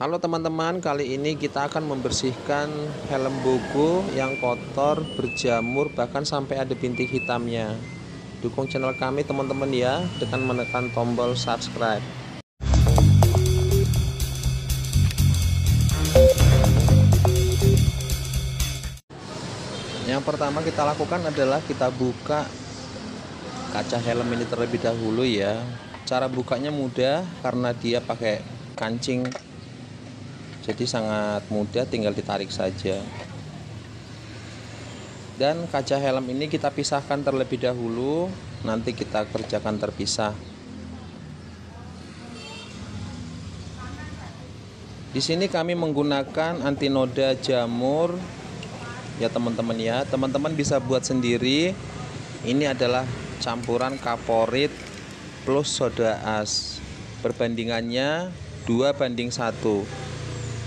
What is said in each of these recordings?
Halo teman-teman, kali ini kita akan membersihkan helm buku yang kotor, berjamur, bahkan sampai ada bintik hitamnya. Dukung channel kami teman-teman ya dengan menekan tombol subscribe. Yang pertama kita lakukan adalah kita buka kaca helm ini terlebih dahulu ya. Cara bukanya mudah karena dia pakai kancing jadi sangat mudah tinggal ditarik saja dan kaca helm ini kita pisahkan terlebih dahulu nanti kita kerjakan terpisah di sini kami menggunakan anti noda jamur ya teman-teman ya teman-teman bisa buat sendiri ini adalah campuran kaporit plus soda as perbandingannya 2 banding 1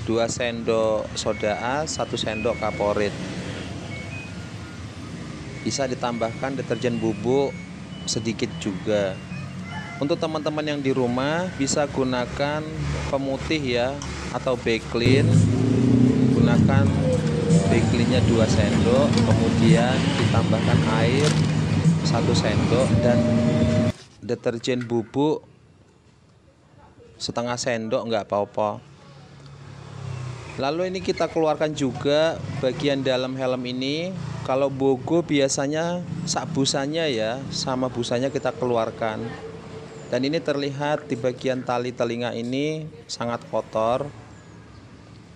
2 sendok soda as, 1 sendok kaporit. Bisa ditambahkan deterjen bubuk sedikit juga. Untuk teman-teman yang di rumah bisa gunakan pemutih ya atau bakelin. Gunakan bakelinnya 2 sendok, kemudian ditambahkan air 1 sendok dan deterjen bubuk setengah sendok nggak apa-apa. Lalu ini kita keluarkan juga bagian dalam helm ini. Kalau bogo biasanya sak busanya ya, sama busanya kita keluarkan. Dan ini terlihat di bagian tali telinga ini sangat kotor.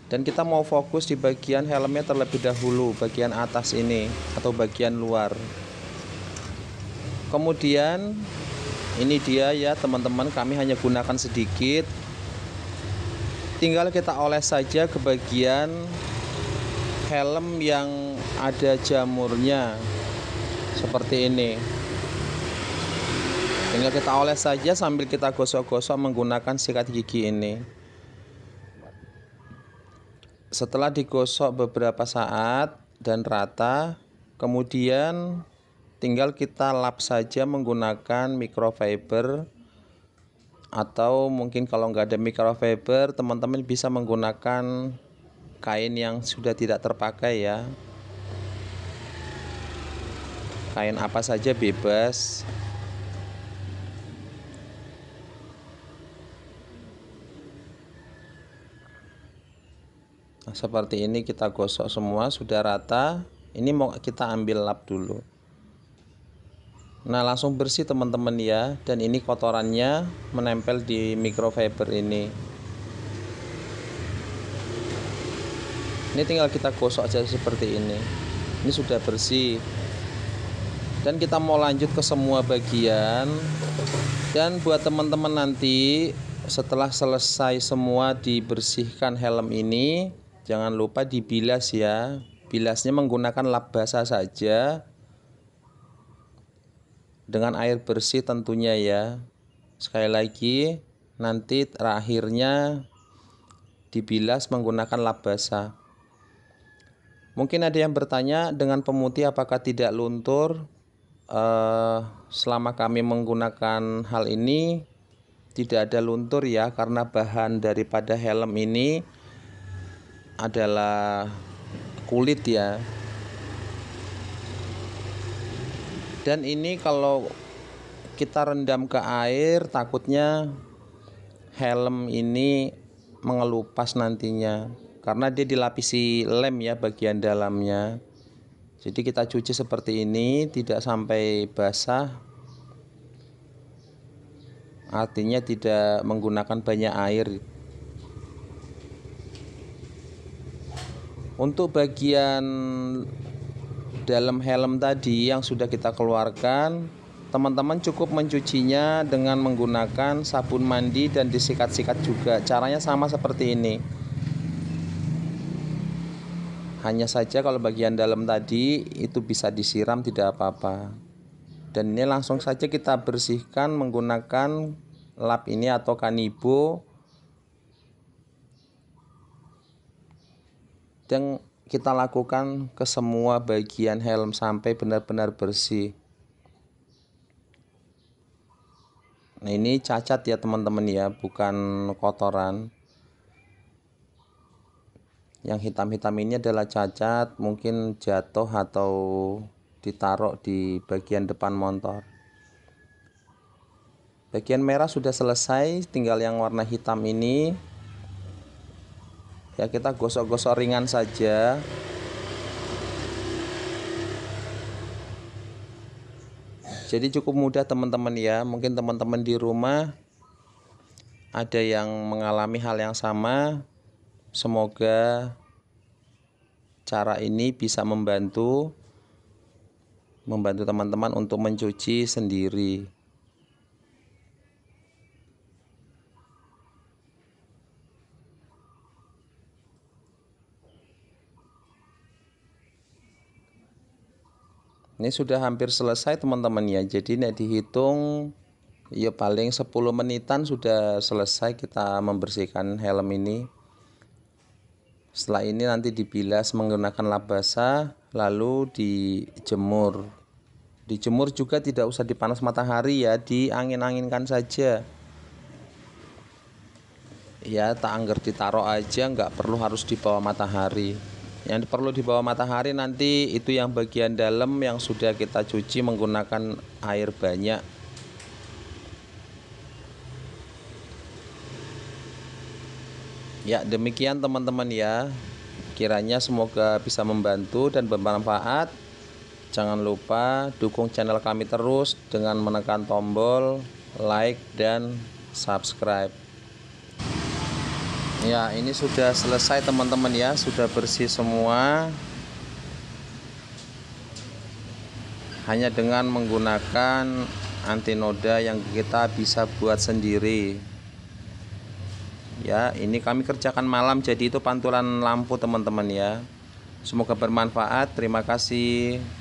Dan kita mau fokus di bagian helmnya terlebih dahulu, bagian atas ini atau bagian luar. Kemudian ini dia ya teman-teman, kami hanya gunakan sedikit tinggal kita oles saja ke bagian helm yang ada jamurnya seperti ini tinggal kita oles saja sambil kita gosok-gosok menggunakan sikat gigi ini setelah digosok beberapa saat dan rata kemudian tinggal kita lap saja menggunakan microfiber atau mungkin kalau nggak ada microfiber teman-teman bisa menggunakan kain yang sudah tidak terpakai ya kain apa saja bebas nah, seperti ini kita gosok semua sudah rata ini mau kita ambil lap dulu Nah langsung bersih teman-teman ya Dan ini kotorannya menempel di microfiber ini Ini tinggal kita gosok aja seperti ini Ini sudah bersih Dan kita mau lanjut ke semua bagian Dan buat teman-teman nanti Setelah selesai semua dibersihkan helm ini Jangan lupa dibilas ya Bilasnya menggunakan lap basah saja dengan air bersih tentunya ya sekali lagi nanti terakhirnya dibilas menggunakan lap basah mungkin ada yang bertanya dengan pemutih apakah tidak luntur eh, selama kami menggunakan hal ini tidak ada luntur ya karena bahan daripada helm ini adalah kulit ya dan ini kalau kita rendam ke air takutnya helm ini mengelupas nantinya karena dia dilapisi lem ya bagian dalamnya jadi kita cuci seperti ini tidak sampai basah artinya tidak menggunakan banyak air untuk bagian dalam helm tadi yang sudah kita keluarkan teman-teman cukup mencucinya dengan menggunakan sabun mandi dan disikat-sikat juga caranya sama seperti ini hanya saja kalau bagian dalam tadi itu bisa disiram tidak apa-apa dan ini langsung saja kita bersihkan menggunakan lap ini atau kanibo dan kita lakukan ke semua bagian helm sampai benar-benar bersih. Nah, ini cacat ya teman-teman ya, bukan kotoran. Yang hitam-hitam ini adalah cacat, mungkin jatuh atau ditaruh di bagian depan motor. Bagian merah sudah selesai, tinggal yang warna hitam ini ya kita gosok-gosok ringan saja jadi cukup mudah teman-teman ya mungkin teman-teman di rumah ada yang mengalami hal yang sama semoga cara ini bisa membantu membantu teman-teman untuk mencuci sendiri ini sudah hampir selesai teman-teman ya jadi ini dihitung ya paling 10 menitan sudah selesai kita membersihkan helm ini setelah ini nanti dibilas menggunakan lap basah lalu dijemur dijemur juga tidak usah dipanas matahari ya diangin-anginkan saja ya tak anggar ditaruh aja nggak perlu harus di bawah matahari yang perlu di bawah matahari nanti itu yang bagian dalam yang sudah kita cuci menggunakan air banyak ya demikian teman-teman ya kiranya semoga bisa membantu dan bermanfaat jangan lupa dukung channel kami terus dengan menekan tombol like dan subscribe ya ini sudah selesai teman-teman ya sudah bersih semua hanya dengan menggunakan antinoda yang kita bisa buat sendiri ya ini kami kerjakan malam jadi itu pantulan lampu teman-teman ya semoga bermanfaat terima kasih